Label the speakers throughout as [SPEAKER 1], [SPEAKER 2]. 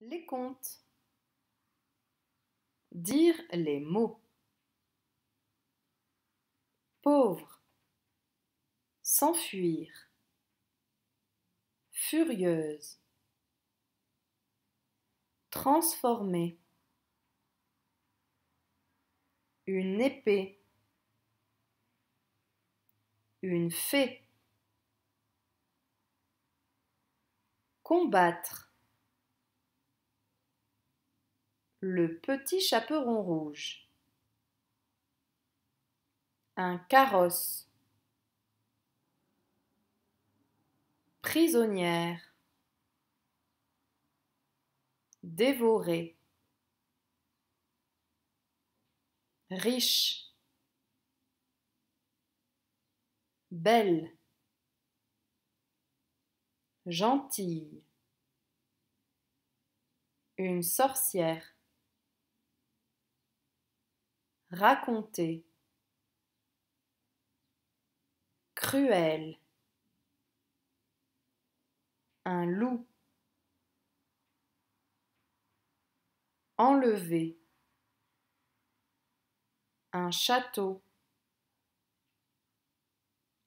[SPEAKER 1] les contes. Dire les mots. Pauvre. S'enfuir. Furieuse. Transformer. Une épée. Une fée. Combattre Le petit chaperon rouge. Un carrosse. Prisonnière. Dévorée. Riche. Belle. Gentille. Une sorcière raconter, cruel, un loup, enlevé un château,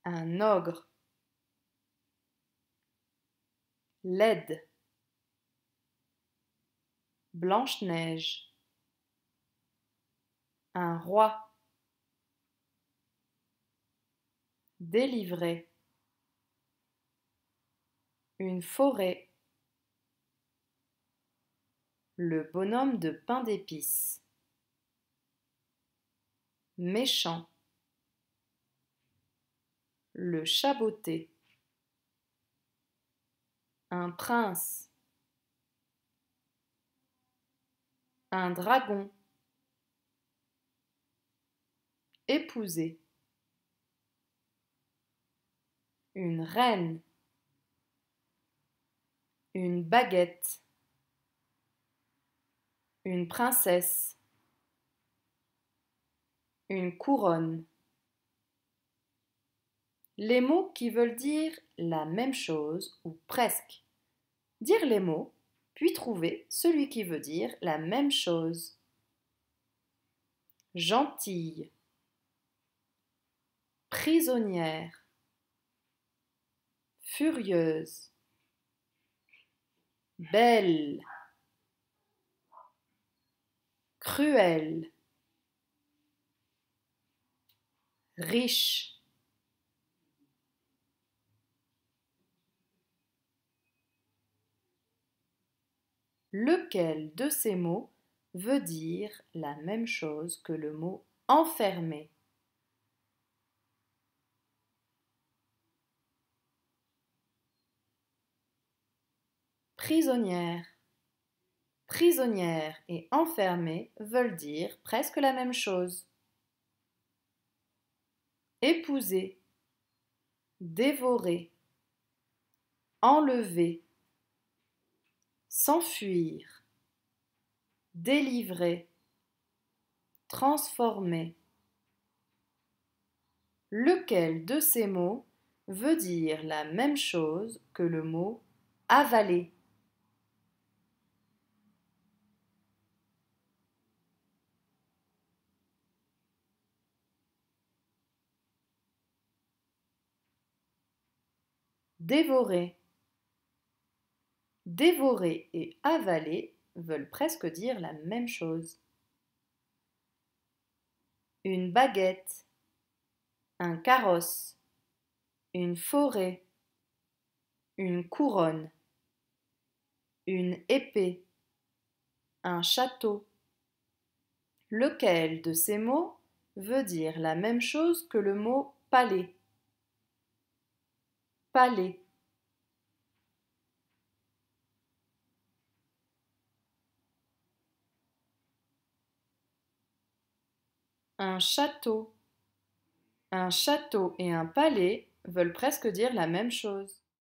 [SPEAKER 1] un ogre, laide, Blanche-Neige un roi. Délivré Une forêt. Le bonhomme de pain d'épices. Méchant. Le chaboté. Un prince. Un dragon. Épouser. Une reine. Une baguette. Une princesse. Une couronne. Les mots qui veulent dire la même chose ou presque. Dire les mots, puis trouver celui qui veut dire la même chose. Gentille prisonnière, furieuse, belle, cruelle, riche. Lequel de ces mots veut dire la même chose que le mot enfermé prisonnière. Prisonnière et enfermée veulent dire presque la même chose. Épouser, dévorer, enlever, s'enfuir, délivrer, transformer. Lequel de ces mots veut dire la même chose que le mot avaler Dévorer. Dévorer et avaler veulent presque dire la même chose. Une baguette, un carrosse, une forêt, une couronne, une épée, un château. Lequel de ces mots veut dire la même chose que le mot palais palais un château. Un château et un palais veulent presque dire la même chose.